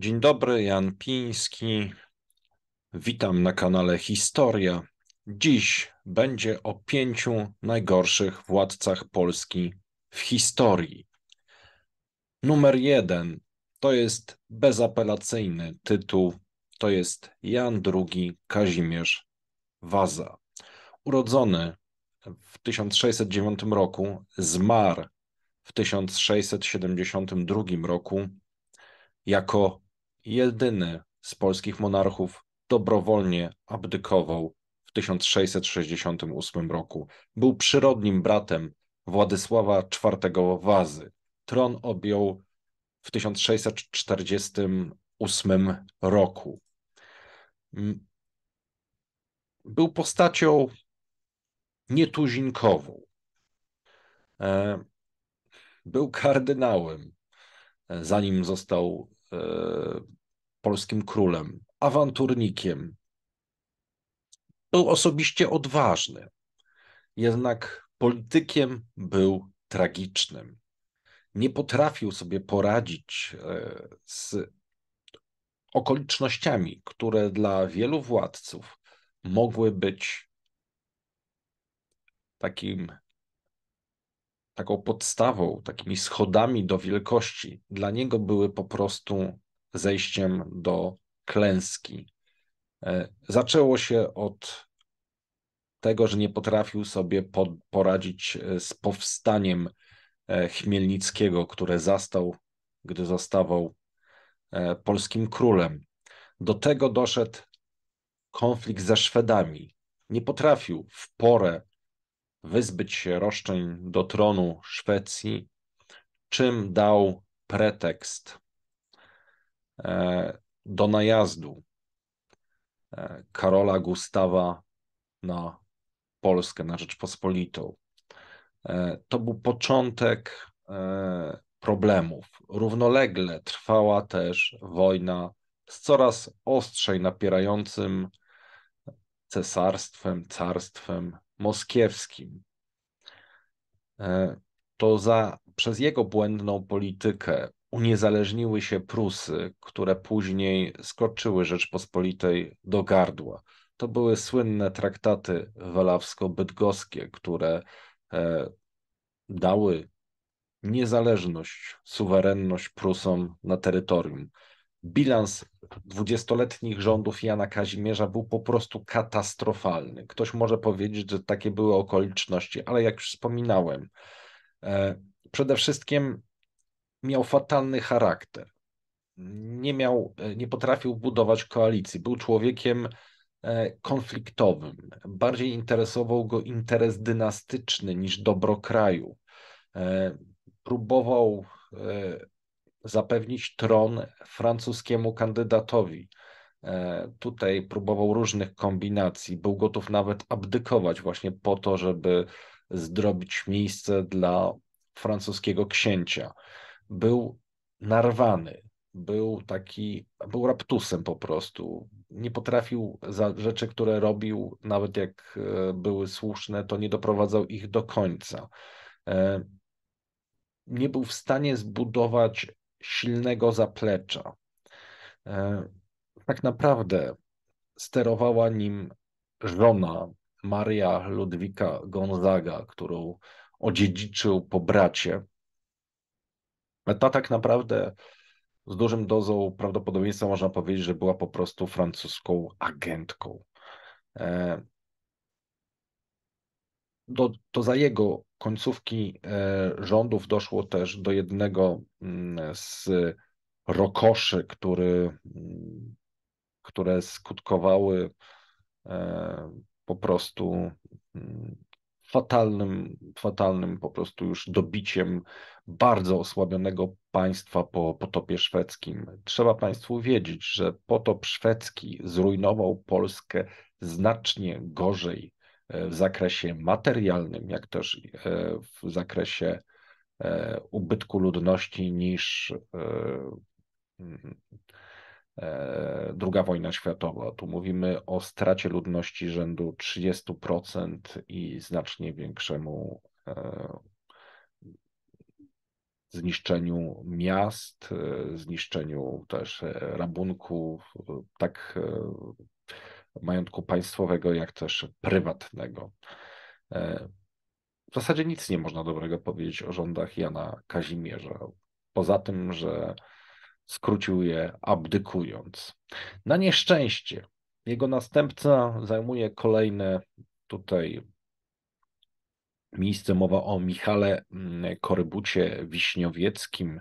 Dzień dobry, Jan Piński. Witam na kanale Historia. Dziś będzie o pięciu najgorszych władcach Polski w historii. Numer jeden to jest bezapelacyjny tytuł, to jest Jan II Kazimierz Waza. Urodzony w 1609 roku, zmarł w 1672 roku jako jedyny z polskich monarchów dobrowolnie abdykował w 1668 roku. Był przyrodnim bratem Władysława IV Wazy. Tron objął w 1648 roku. Był postacią nietuzinkową. E, był kardynałem, zanim został E, polskim królem, awanturnikiem. Był osobiście odważny, jednak politykiem był tragicznym. Nie potrafił sobie poradzić e, z okolicznościami, które dla wielu władców mogły być takim taką podstawą, takimi schodami do wielkości, dla niego były po prostu zejściem do klęski. E, zaczęło się od tego, że nie potrafił sobie poradzić e, z powstaniem e, Chmielnickiego, które zastał, gdy zostawał polskim królem. Do tego doszedł konflikt ze Szwedami. Nie potrafił w porę wyzbyć się roszczeń do tronu Szwecji, czym dał pretekst e, do najazdu e, Karola Gustawa na Polskę, na Rzeczpospolitą. E, to był początek problemów. Równolegle trwała też wojna z coraz ostrzej napierającym cesarstwem, carstwem moskiewskim, e, to za, przez jego błędną politykę uniezależniły się Prusy, które później skoczyły Rzeczpospolitej do gardła. To były słynne traktaty walawsko-bydgoskie, które e, dały niezależność, suwerenność Prusom na terytorium bilans dwudziestoletnich rządów Jana Kazimierza był po prostu katastrofalny. Ktoś może powiedzieć, że takie były okoliczności, ale jak już wspominałem, e, przede wszystkim miał fatalny charakter. Nie miał, e, nie potrafił budować koalicji. Był człowiekiem e, konfliktowym. Bardziej interesował go interes dynastyczny niż dobro kraju. Próbował zapewnić tron francuskiemu kandydatowi. E, tutaj próbował różnych kombinacji, był gotów nawet abdykować właśnie po to, żeby zdrobić miejsce dla francuskiego księcia. Był narwany, był taki, był raptusem po prostu. Nie potrafił za rzeczy, które robił, nawet jak e, były słuszne, to nie doprowadzał ich do końca. E, nie był w stanie zbudować silnego zaplecza. E, tak naprawdę sterowała nim żona Maria Ludwika Gonzaga, którą odziedziczył po bracie. Ta tak naprawdę z dużym dozą prawdopodobieństwa można powiedzieć, że była po prostu francuską agentką. E, do, to za jego końcówki e, rządów doszło też do jednego mm, z rokoszy, który, mm, które skutkowały e, po prostu mm, fatalnym, fatalnym po prostu już dobiciem bardzo osłabionego państwa po potopie szwedzkim. Trzeba Państwu wiedzieć, że potop szwedzki zrujnował Polskę znacznie gorzej E, w zakresie materialnym, jak też e, w zakresie e, ubytku ludności niż II mhm, wojna światowa. Tu mówimy o stracie ludności rzędu 30% i znacznie większemu zniszczeniu miast, zniszczeniu też rabunków. Tak majątku państwowego, jak też prywatnego. E, w zasadzie nic nie można dobrego powiedzieć o rządach Jana Kazimierza, poza tym, że skrócił je abdykując. Na nieszczęście jego następca zajmuje kolejne tutaj miejsce. Mowa o Michale mm, Korybucie Wiśniowieckim,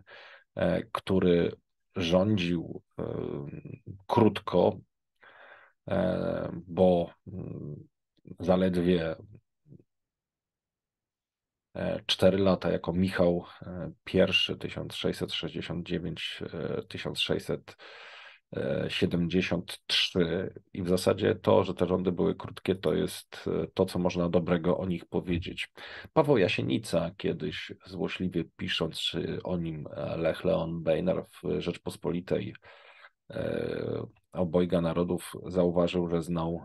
e, który rządził e, krótko, E, bo mm, zaledwie 4 e, lata jako Michał e, I 1669-1673 i w zasadzie to, że te rządy były krótkie, to jest to, co można dobrego o nich powiedzieć. Paweł Jasienica kiedyś złośliwie pisząc o nim Lech Leon Bejner w Rzeczpospolitej E, obojga narodów zauważył, że znał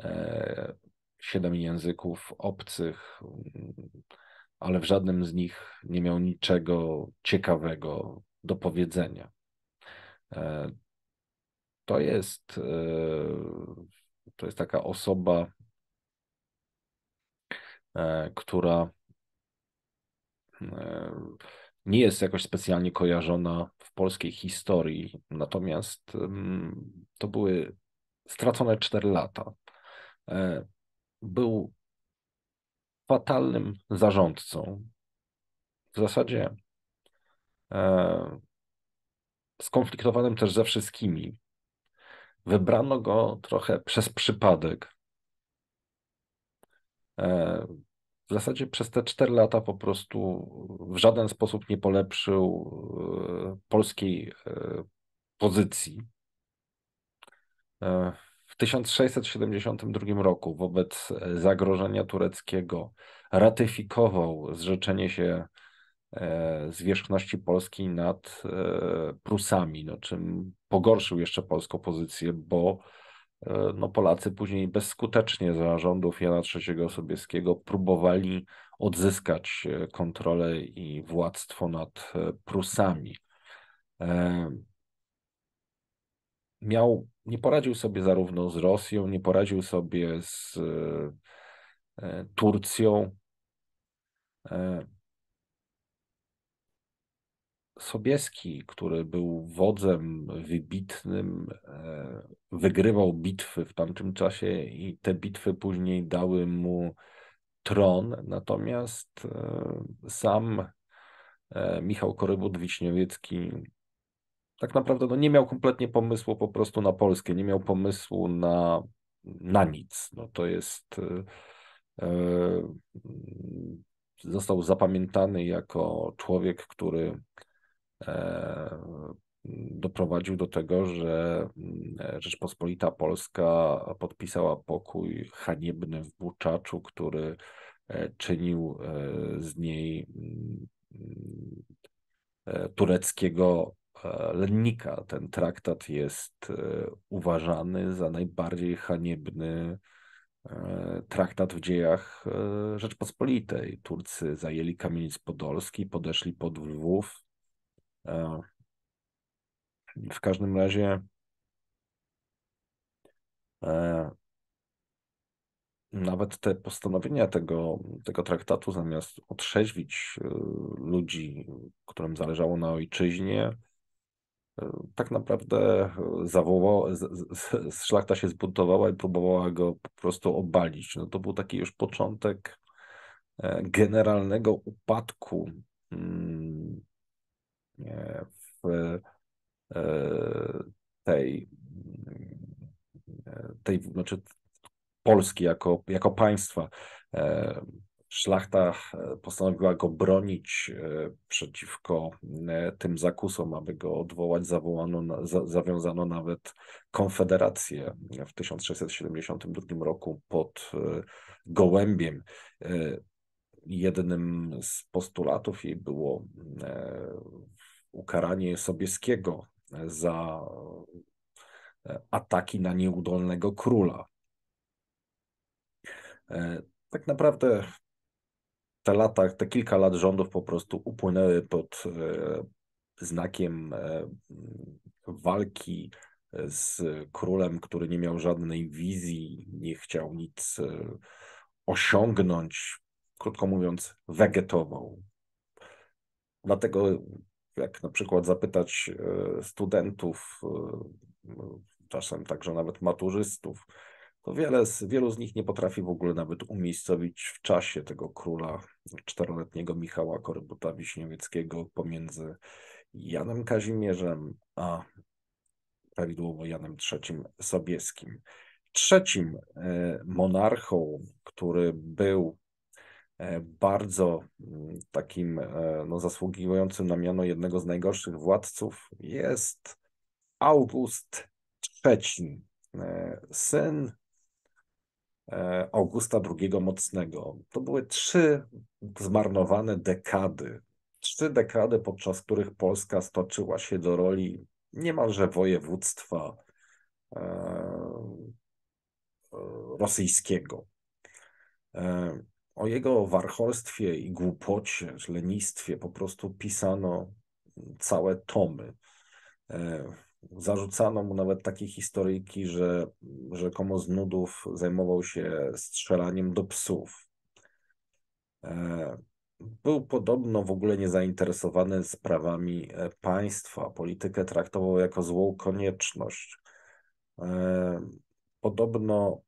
e, siedem języków obcych, mm, ale w żadnym z nich nie miał niczego ciekawego do powiedzenia. E, to jest, to jest taka osoba, która nie jest jakoś specjalnie kojarzona w polskiej historii, natomiast to były stracone 4 lata. E, był fatalnym zarządcą. W zasadzie e, skonfliktowanym też ze wszystkimi. Wybrano go trochę przez przypadek. E, w zasadzie przez te 4 lata po prostu w żaden sposób nie polepszył e, polskiej e, pozycji. E, w 1672 roku wobec zagrożenia tureckiego ratyfikował zrzeczenie się zwierzchności Polski nad Prusami, no czym pogorszył jeszcze polską pozycję, bo E, no Polacy później bezskutecznie za rządów Jana III Sobieskiego próbowali odzyskać e, kontrolę i władztwo nad e, Prusami. Miał, nie poradził sobie zarówno z Rosją, nie poradził sobie z Turcją. Sobieski, który był wodzem wybitnym, e, wygrywał bitwy w tamtym czasie i te bitwy później dały mu tron, natomiast e, sam e, Michał Korybut-Wiśniewiecki tak naprawdę no, nie miał kompletnie pomysłu po prostu na Polskę, nie miał pomysłu na, na nic. No, to jest został zapamiętany jako człowiek, który E, doprowadził do tego, że mm, Rzeczpospolita Polska podpisała pokój haniebny w Buczaczu, który e, czynił e, z niej mm, tureckiego lennika. Ten traktat jest uważany za najbardziej haniebny traktat w dziejach Rzeczpospolitej. Turcy zajęli Kamieniec Podolski, podeszli pod Lwów, E, w każdym razie e, nawet te postanowienia tego, tego traktatu, zamiast otrzeźwić e, ludzi, którym zależało na ojczyźnie, tak naprawdę zawołał, z, z, szlachta się zbuntowała i próbowała go po prostu obalić. No to był taki już początek generalnego upadku mm, w e, tej, e, tej znaczy Polski jako, jako państwa. E, szlachta postanowiła go bronić przeciwko tym zakusom, aby go odwołać. Zawołano, za, zawiązano nawet konfederację w 1672 roku pod Gołębiem. Jednym z postulatów jej było ukaranie Sobieskiego za e, ataki na nieudolnego króla. E, tak naprawdę te lata, te kilka lat rządów po prostu upłynęły pod e, znakiem walki z królem, który nie miał żadnej wizji, nie chciał nic osiągnąć, krótko mówiąc, wegetował. Dlatego jak na przykład zapytać e, studentów, e, czasem także nawet maturzystów, to wiele, wielu z nich nie potrafi w ogóle nawet umiejscowić w czasie tego króla czteroletniego Michała Korybuta Wiśniewieckiego pomiędzy Janem Kazimierzem a prawidłowo Janem III Sobieskim. Trzecim e, monarchą, który był E, bardzo mm, takim e, no, zasługiwającym na miano jednego z najgorszych władców jest August III, e, syn Augusta II Mocnego. To były trzy zmarnowane dekady. Trzy dekady, podczas których Polska stoczyła się do roli niemalże województwa rosyjskiego o jego warcholstwie i głupocie, lenistwie po prostu pisano całe tomy. E, zarzucano mu nawet takie historyjki, że rzekomo z nudów zajmował się strzelaniem do psów. E, był podobno w ogóle niezainteresowany sprawami e, państwa. Politykę traktował jako złą konieczność. Podobno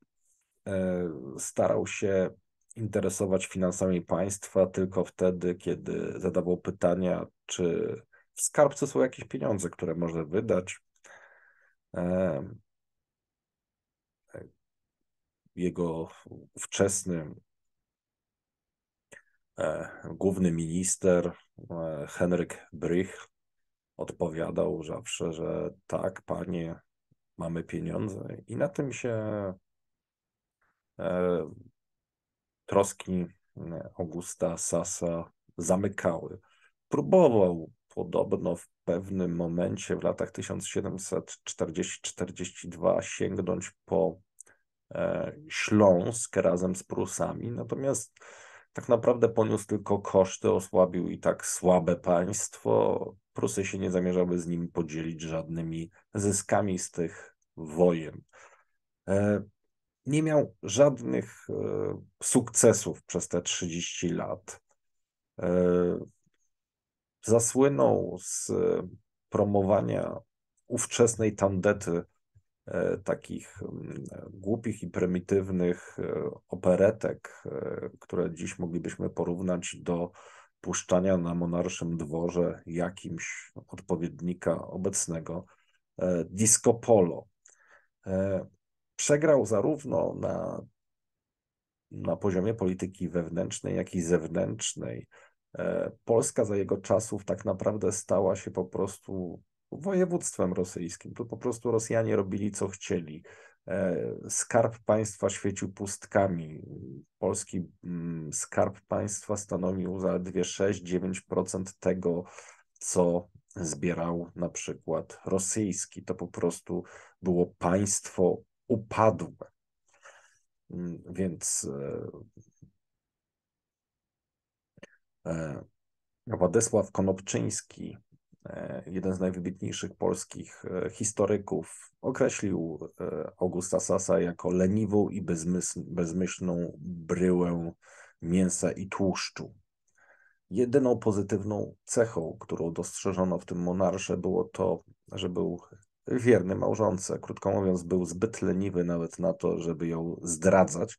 starał się interesować finansami państwa tylko wtedy, kiedy zadawał pytania, czy w skarbcu są jakieś pieniądze, które można wydać. Jego ówczesny e, główny minister e, Henryk Brych odpowiadał zawsze, że tak, panie, mamy pieniądze i na tym się e, troski mm, Augusta Sasa zamykały. Próbował podobno w pewnym momencie w latach 1740-42 sięgnąć po e, Śląsk razem z Prusami, natomiast tak naprawdę poniósł tylko koszty, osłabił i tak słabe państwo. Prusy się nie zamierzały z nim podzielić żadnymi zyskami z tych wojen. E, nie miał żadnych e, sukcesów przez te 30 lat. E, zasłynął z e, promowania ówczesnej tandety takich głupich i prymitywnych operetek, które dziś moglibyśmy porównać do puszczania na monarszym dworze jakimś odpowiednika obecnego disco polo przegrał zarówno na, na poziomie polityki wewnętrznej, jak i zewnętrznej. E, Polska za jego czasów tak naprawdę stała się po prostu województwem rosyjskim. Tu po prostu Rosjanie robili co chcieli. E, skarb państwa świecił pustkami. Polski mm, skarb państwa stanowił zaledwie 6-9% tego, co zbierał na przykład rosyjski. To po prostu było państwo upadłe. Mm, więc e, e, Władysław Konopczyński, e, jeden z najwybitniejszych polskich historyków, określił Augusta Sasa jako leniwą i bezmyślną bryłę mięsa i tłuszczu. Jedyną pozytywną cechą, którą dostrzeżono w tym monarsze, było to, że był wierny małżonce. Krótko mówiąc, był zbyt leniwy nawet na to, żeby ją zdradzać,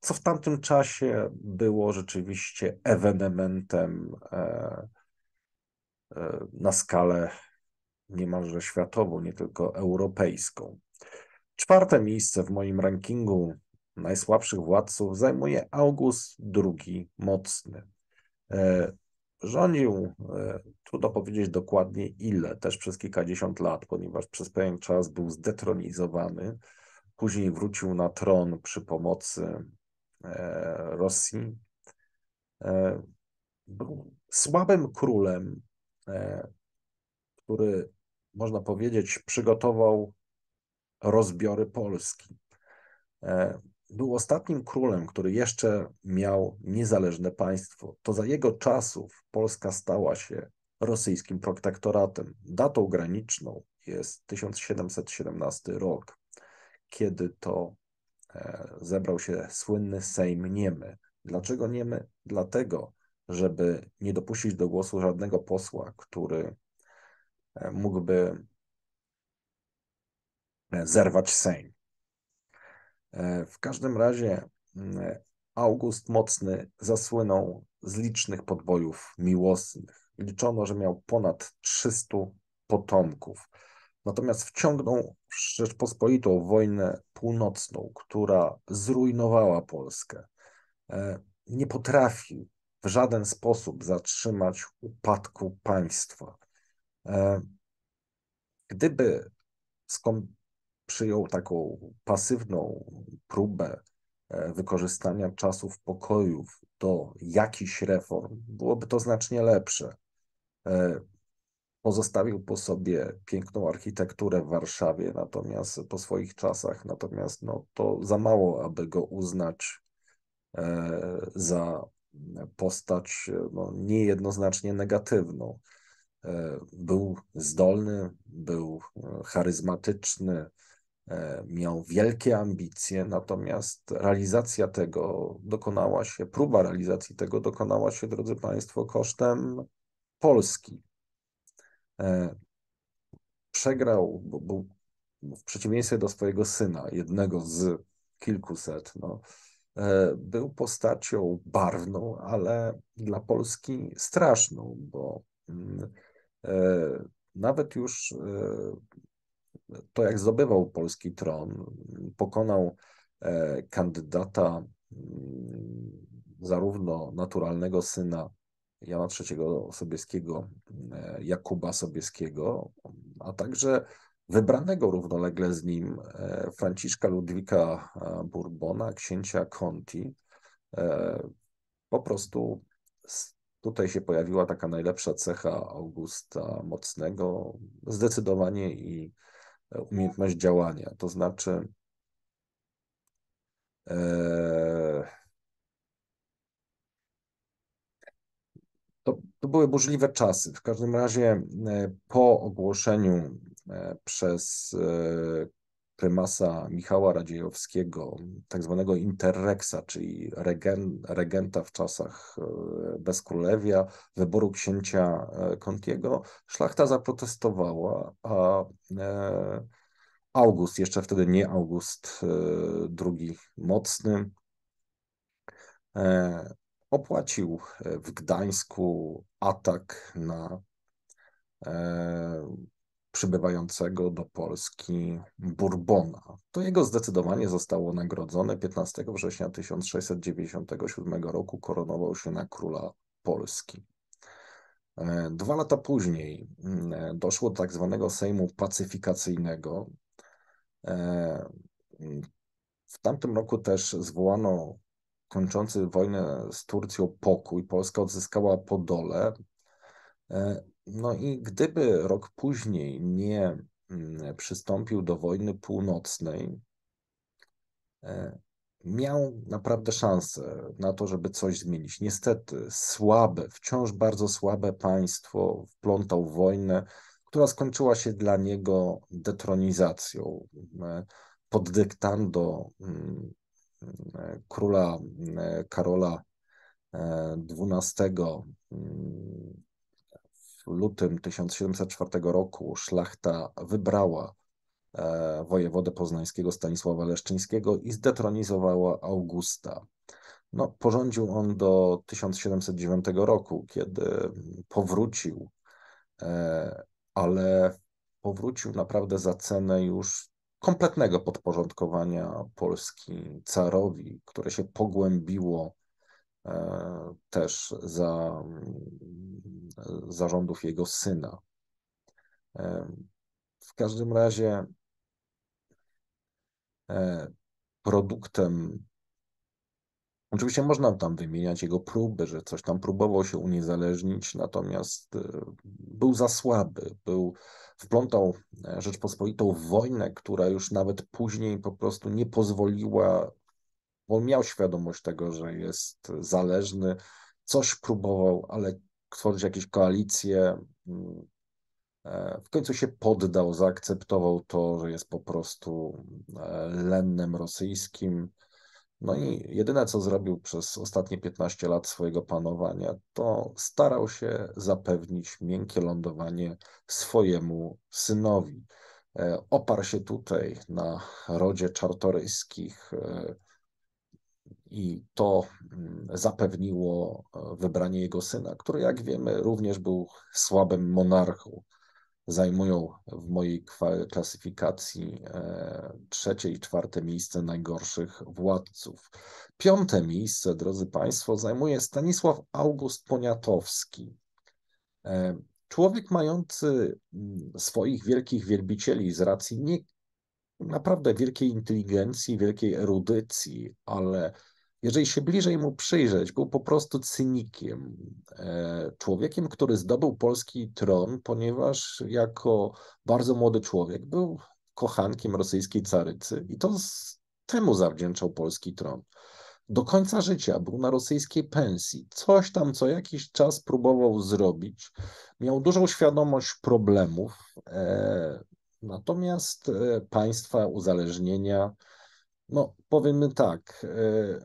co w tamtym czasie było rzeczywiście ewenementem e, e, na skalę niemalże światową, nie tylko europejską. Czwarte miejsce w moim rankingu najsłabszych władców zajmuje August II Mocny. E, Rządził, e, trudno powiedzieć dokładnie ile, też przez kilkadziesiąt lat, ponieważ przez pewien czas był zdetronizowany. Później wrócił na tron przy pomocy e, Rosji. E, był słabym królem, który, można powiedzieć, przygotował rozbiory Polski był ostatnim królem, który jeszcze miał niezależne państwo. To za jego czasów Polska stała się rosyjskim protektoratem. Datą graniczną jest 1717 rok, kiedy to e, zebrał się słynny Sejm Niemy. Dlaczego Niemy? Dlatego, żeby nie dopuścić do głosu żadnego posła, który e, mógłby e, zerwać Sejm. E, w każdym razie mm, August Mocny zasłynął z licznych podbojów miłosnych. Liczono, że miał ponad 300 potomków. Natomiast wciągnął Rzeczpospolitą wojnę północną, która zrujnowała Polskę. E, nie potrafił w żaden sposób zatrzymać upadku państwa. E, gdyby skom przyjął taką pasywną próbę e, wykorzystania czasów pokojów do jakichś reform, byłoby to znacznie lepsze. E, pozostawił po sobie piękną architekturę w Warszawie, natomiast po swoich czasach, natomiast no, to za mało, aby go uznać e, za postać no, niejednoznacznie negatywną. Był zdolny, był charyzmatyczny, E, miał wielkie ambicje, natomiast realizacja tego dokonała się, próba realizacji tego dokonała się, drodzy Państwo, kosztem Polski. E, przegrał, bo, był w przeciwieństwie do swojego syna, jednego z kilkuset, no, e, był postacią barwną, ale dla Polski straszną, bo mm, nawet już to, jak zdobywał polski tron, pokonał e, kandydata, mm, zarówno naturalnego syna Jana III Sobieskiego, e, Jakuba Sobieskiego, a także wybranego równolegle z nim e, Franciszka Ludwika Bourbona, księcia Conti. Po prostu tutaj się pojawiła taka najlepsza cecha Augusta Mocnego, zdecydowanie i umiejętność działania. To znaczy, e, to, to były burzliwe czasy. W każdym razie e, po ogłoszeniu e, przez prymasa Michała Radziejowskiego, tak zwanego czyli regen, regenta w czasach e, bezkrólewia, wyboru księcia e, Kontiego, szlachta zaprotestowała, a e, August, jeszcze wtedy nie August II Mocny, opłacił w Gdańsku atak na przybywającego do Polski Bourbona. To jego zdecydowanie zostało nagrodzone. 15 września 1697 roku koronował się na króla Polski. E, dwa lata później mm, e, doszło do tak zwanego Sejmu Pacyfikacyjnego. E, mm, w tamtym roku też zwołano kończący wojnę z Turcją pokój. Polska odzyskała Podole no i gdyby rok później nie mm, przystąpił do wojny północnej, e, miał naprawdę szansę na to, żeby coś zmienić. Niestety słabe, wciąż bardzo słabe państwo wplątał w wojnę, która skończyła się dla niego detronizacją e, pod dyktando mm, e, króla mm, Karola XII lutym 1704 roku szlachta wybrała e, wojewodę poznańskiego Stanisława Leszczyńskiego i zdetronizowała Augusta. No, porządził on do 1709 roku, kiedy powrócił, e, ale powrócił naprawdę za cenę już kompletnego podporządkowania Polski carowi, które się pogłębiło E, też za zarządów jego syna. E, w każdym razie e, produktem Oczywiście można tam wymieniać jego próby, że coś tam próbował się uniezależnić, natomiast był za słaby, był, wplątał Rzeczpospolitą w wojnę, która już nawet później po prostu nie pozwoliła on miał świadomość tego, że jest zależny, coś próbował, ale tworzyć jakieś koalicje. Mm, e, w końcu się poddał, zaakceptował to, że jest po prostu e, lennem rosyjskim. No i jedyne, co zrobił przez ostatnie 15 lat swojego panowania, to starał się zapewnić miękkie lądowanie swojemu synowi. E, oparł się tutaj na rodzie czartoryskich, i to mm, zapewniło e, wybranie jego syna, który, jak wiemy, również był słabym monarchą. Zajmują w mojej klasyfikacji e, trzecie i czwarte miejsce najgorszych władców. Piąte miejsce, drodzy Państwo, zajmuje Stanisław August Poniatowski. E, człowiek mający mm, swoich wielkich wielbicieli z racji nie naprawdę wielkiej inteligencji, wielkiej erudycji, ale jeżeli się bliżej mu przyjrzeć, był po prostu cynikiem. E, człowiekiem, który zdobył polski tron, ponieważ jako bardzo młody człowiek był kochankiem rosyjskiej carycy i to z, temu zawdzięczał polski tron. Do końca życia był na rosyjskiej pensji. Coś tam co jakiś czas próbował zrobić. Miał dużą świadomość problemów, e, natomiast e, państwa uzależnienia no, powiemy tak.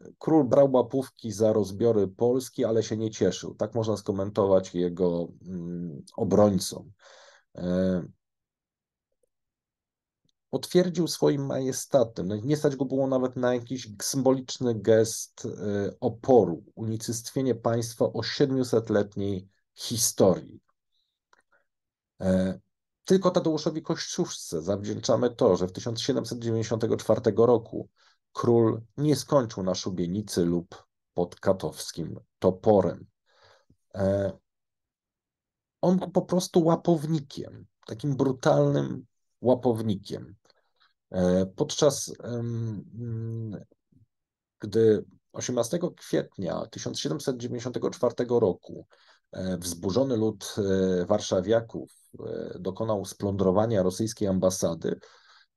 E, król brał łapówki za rozbiory Polski, ale się nie cieszył. Tak można skomentować jego mm, obrońcom. E, potwierdził swoim majestatem. No, nie stać go było nawet na jakiś symboliczny gest e, oporu, unicestwienie państwa o 700-letniej historii. Tylko Tadeuszowi Kościuszce zawdzięczamy to, że w 1794 roku król nie skończył na szubienicy lub pod katowskim toporem. E, on był po prostu łapownikiem, takim brutalnym łapownikiem. E, podczas gdy 18 kwietnia 1794 roku E, wzburzony lud e, warszawiaków e, dokonał splądrowania rosyjskiej ambasady,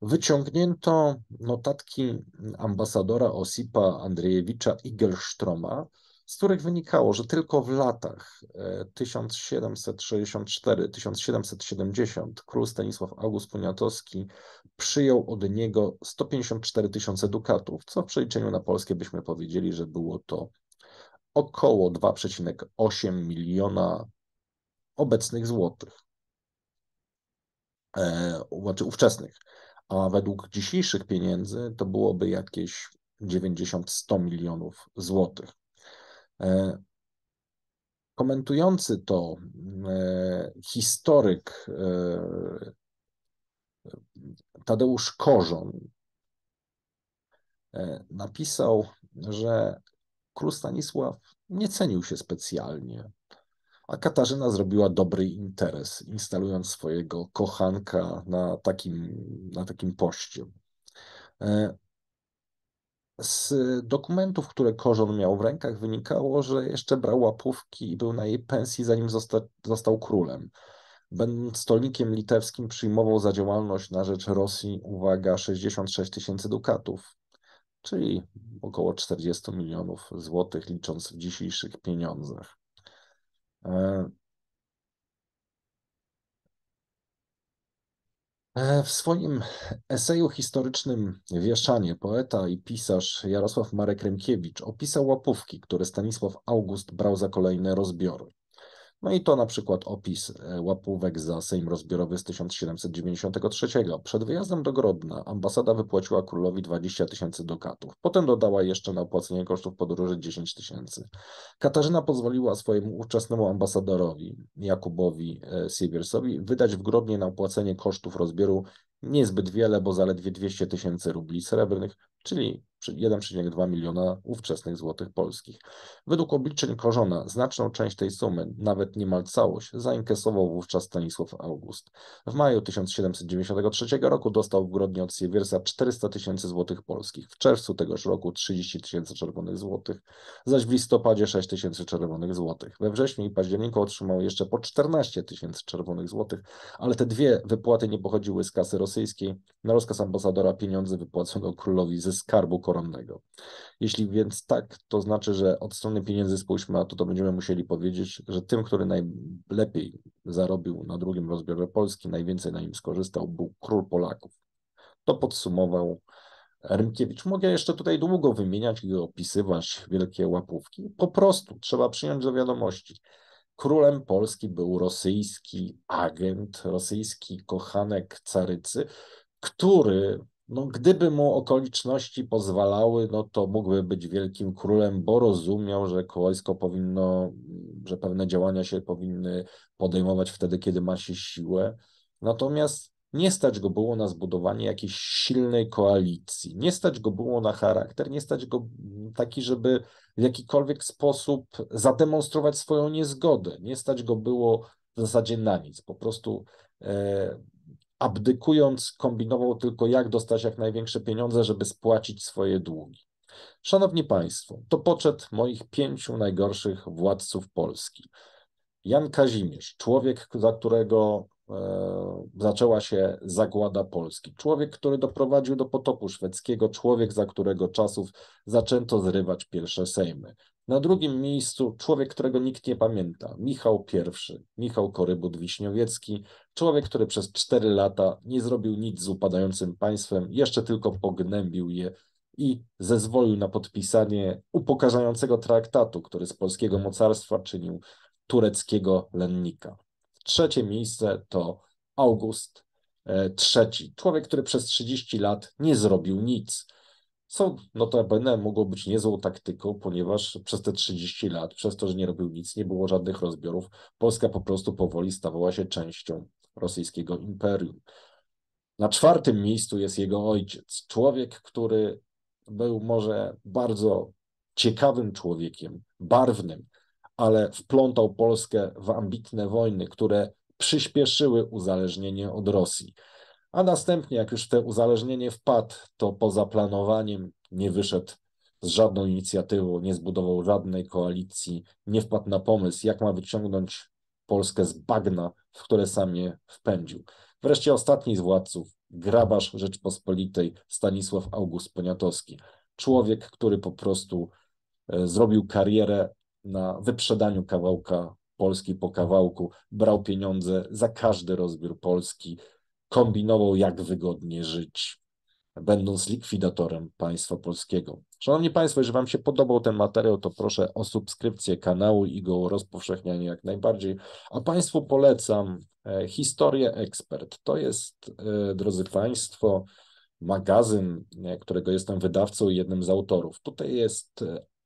wyciągnięto notatki ambasadora Osipa Andrzejewicza Igelstroma, z których wynikało, że tylko w latach 1764-1770 król Stanisław August Poniatowski przyjął od niego 154 tysiące dukatów, co w przeliczeniu na polskie byśmy powiedzieli, że było to około 2,8 miliona obecnych złotych, e, znaczy ówczesnych. A według dzisiejszych pieniędzy to byłoby jakieś 90-100 milionów złotych. E, komentujący to e, historyk Tadeusz Korzon napisał, że Król Stanisław nie cenił się specjalnie, a Katarzyna zrobiła dobry interes, instalując swojego kochanka na takim, na takim poście. E, z dokumentów, które Korzon miał w rękach, wynikało, że jeszcze brał łapówki i był na jej pensji, zanim zosta został królem. Będąc stolnikiem litewskim, przyjmował za działalność na rzecz Rosji, uwaga, 66 tysięcy dukatów czyli około 40 milionów złotych, licząc w dzisiejszych pieniądzach. E, e, w swoim eseju historycznym Wieszanie poeta i pisarz Jarosław Marek Rymkiewicz opisał łapówki, które Stanisław August brał za kolejne rozbiory. No i to na przykład opis e, łapówek za Sejm Rozbiorowy z 1793. Przed wyjazdem do Grodna ambasada wypłaciła królowi 20 tysięcy dokatów. Potem dodała jeszcze na opłacenie kosztów podróży 10 tysięcy. Katarzyna pozwoliła swojemu ówczesnemu ambasadorowi, Jakubowi e, Siewiersowi, wydać w Grodnie na opłacenie kosztów rozbioru niezbyt wiele, bo zaledwie 200 tysięcy rubli srebrnych, czyli 1,2 miliona ówczesnych złotych polskich. Według obliczeń Korzona znaczną część tej sumy, nawet niemal całość, zainkasował wówczas Stanisław August. W maju 1793 roku dostał w Grodnie od Siewiersa 400 tysięcy złotych polskich, w czerwcu tegoż roku 30 tysięcy czerwonych złotych, zaś w listopadzie 6 tysięcy czerwonych złotych. We wrześniu i październiku otrzymał jeszcze po 14 tysięcy czerwonych złotych, ale te dwie wypłaty nie pochodziły z kasy rosyjskiej. Na rozkaz ambasadora pieniądze wypłacono królowi ze skarbu Korzona jeśli więc tak, to znaczy, że od strony pieniędzy spójrzmy, a to, to będziemy musieli powiedzieć, że tym, który najlepiej zarobił na drugim rozbiorze Polski, najwięcej na nim skorzystał, był król Polaków. To podsumował Rymkiewicz. Mogę jeszcze tutaj długo wymieniać i opisywać wielkie łapówki. Po prostu trzeba przyjąć do wiadomości. Królem Polski był rosyjski agent, rosyjski kochanek carycy, który no, gdyby mu okoliczności pozwalały, no to mógłby być wielkim królem, bo rozumiał, że wojsko powinno, że pewne działania się powinny podejmować wtedy, kiedy ma się siłę. Natomiast nie stać go było na zbudowanie jakiejś silnej koalicji, nie stać go było na charakter, nie stać go mm, taki, żeby w jakikolwiek sposób zademonstrować swoją niezgodę, nie stać go było w zasadzie na nic. Po prostu e, abdykując, kombinował tylko, jak dostać jak największe pieniądze, żeby spłacić swoje długi. Szanowni Państwo, to poczet moich pięciu najgorszych władców Polski. Jan Kazimierz, człowiek, za którego E, zaczęła się zagłada Polski. Człowiek, który doprowadził do potopu szwedzkiego, człowiek, za którego czasów zaczęto zrywać pierwsze sejmy. Na drugim miejscu człowiek, którego nikt nie pamięta, Michał I, Michał Korybut Wiśniowiecki, człowiek, który przez cztery lata nie zrobił nic z upadającym państwem, jeszcze tylko pognębił je i zezwolił na podpisanie upokarzającego traktatu, który z polskiego tak. mocarstwa czynił tureckiego lennika. Trzecie miejsce to August III, e, człowiek, który przez 30 lat nie zrobił nic. Co notabene mogło być niezłą taktyką, ponieważ przez te 30 lat, przez to, że nie robił nic, nie było żadnych rozbiorów, Polska po prostu powoli stawała się częścią rosyjskiego imperium. Na czwartym miejscu jest jego ojciec, człowiek, który był może bardzo ciekawym człowiekiem, barwnym, ale wplątał Polskę w ambitne wojny, które przyspieszyły uzależnienie od Rosji. A następnie, jak już to te uzależnienie wpadł, to poza planowaniem nie wyszedł z żadną inicjatywą, nie zbudował żadnej koalicji, nie wpadł na pomysł, jak ma wyciągnąć Polskę z bagna, w które sam je wpędził. Wreszcie ostatni z władców, grabarz Rzeczpospolitej Stanisław August Poniatowski. Człowiek, który po prostu e, zrobił karierę na wyprzedaniu kawałka Polski po kawałku, brał pieniądze za każdy rozbiór Polski, kombinował jak wygodnie żyć, będąc likwidatorem państwa polskiego. Szanowni Państwo, jeżeli Wam się podobał ten materiał, to proszę o subskrypcję kanału i go rozpowszechnianie jak najbardziej. A Państwu polecam e, Historię Ekspert. To jest, e, drodzy Państwo, magazyn, e, którego jestem wydawcą i jednym z autorów. Tutaj jest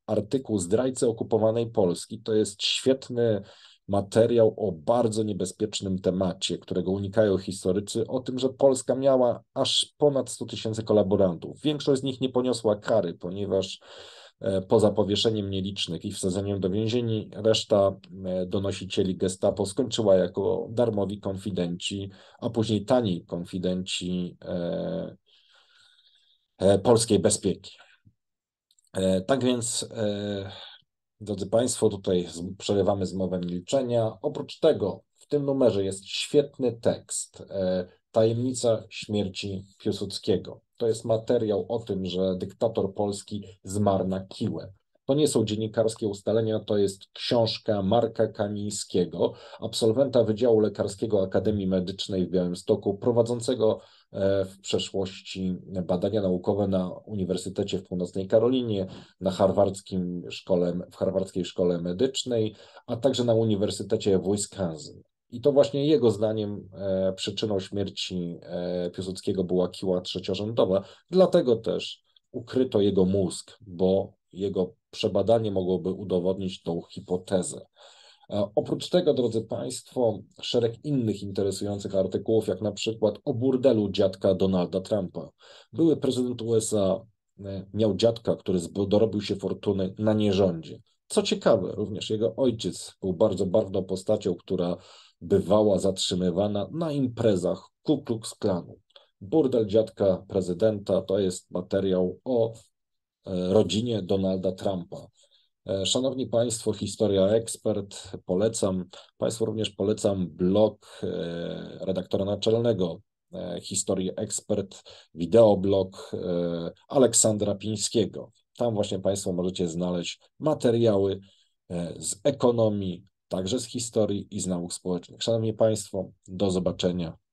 artykuł Zdrajcy okupowanej Polski. To jest świetny materiał o bardzo niebezpiecznym temacie, którego unikają historycy, o tym, że Polska miała aż ponad 100 tysięcy kolaborantów. Większość z nich nie poniosła kary, ponieważ e, poza powieszeniem nielicznych i wsadzeniem do więzieni, reszta e, donosicieli gestapo skończyła jako darmowi konfidenci, a później tani konfidenci e, polskiej bezpieki. E, tak więc, e, drodzy Państwo, tutaj przerywamy zmowę milczenia. Oprócz tego w tym numerze jest świetny tekst e, Tajemnica śmierci Piłsudskiego. To jest materiał o tym, że dyktator polski zmarł na kiłę. To nie są dziennikarskie ustalenia, to jest książka Marka Kamińskiego, absolwenta Wydziału Lekarskiego Akademii Medycznej w Białymstoku, prowadzącego E, w przeszłości badania naukowe na Uniwersytecie w Północnej Karolinie, na Harvardzkim szkole, w Harwardzkiej Szkole Medycznej, a także na Uniwersytecie w Wisconsin. I to właśnie jego zdaniem e, przyczyną śmierci e, Piłsudskiego była kiła trzeciorzędowa. Dlatego też ukryto jego mózg, bo jego przebadanie mogłoby udowodnić tą hipotezę. E, oprócz tego, drodzy Państwo, szereg innych interesujących artykułów, jak na przykład o burdelu dziadka Donalda Trumpa. Były prezydent USA e, miał dziadka, który dorobił się fortuny na nierządzie. Co ciekawe, również jego ojciec był bardzo barwną postacią, która bywała zatrzymywana na imprezach Ku Klux Klanu. Burdel dziadka prezydenta to jest materiał o e, rodzinie Donalda Trumpa. E, szanowni Państwo, Historia Ekspert, polecam. Państwu również polecam blog e, redaktora naczelnego e, Historii Ekspert, wideoblog Aleksandra Pińskiego. Tam właśnie Państwo możecie znaleźć materiały z ekonomii, także z historii i z nauk społecznych. Szanowni Państwo, do zobaczenia.